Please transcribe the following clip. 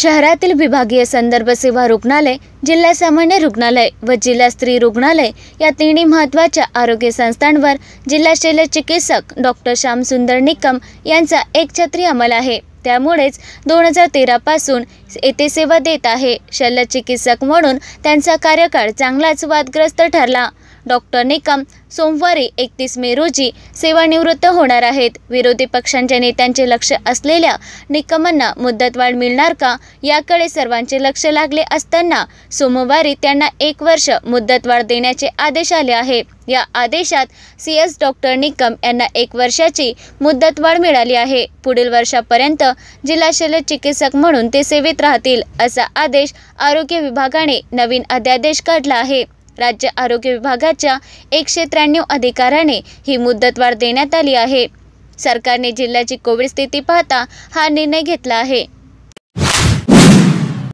शहरातील विभागीय संदर्भ सेवा रुग्णालय जिल्हा सामान्य रुग्णालय व जिल्हा स्त्री रुग्णालय या तिन्ही महत्त्वाच्या आरोग्य संस्थांवर जिल्हा शल्य चिकित्सक डॉक्टर श्यामसुंदर निकम यांचा एकछत्री अंमल आहे त्यामुळेच दोन हजार तेरापासून येथे सेवा देत आहे शल्य चिकित्सक म्हणून त्यांचा कार्यकाळ चांगलाच वादग्रस्त ठरला डॉक्टर निकम सोमवारी एकतीस मे रोजी सेवानिवृत्त होणार आहेत विरोधी पक्षांच्या नेत्यांचे लक्ष असलेल्या निकमांना मुदतवाढ मिळणार का याकडे सर्वांचे लक्ष लागले असताना सोमवारी त्यांना एक वर्ष मुदतवाढ देण्याचे आदेश आले आहे या आदेशात सी एस डॉक्टर निकम यांना एक वर्षाची मुदतवाढ मिळाली आहे पुढील वर्षापर्यंत जिल्हा शल्य चिकित्सक म्हणून ते सेवेत राहतील असा आदेश आरोग्य विभागाने नवीन अध्यादेश काढला आहे राज्य आरोग्य विभागाच्या एकशे त्र्याण्णव अधिकाऱ्याने ही मुदतवाढ देण्यात आली आहे सरकारने जिल्ह्याची कोविड स्थिती पाहता हा निर्णय घेतला आहे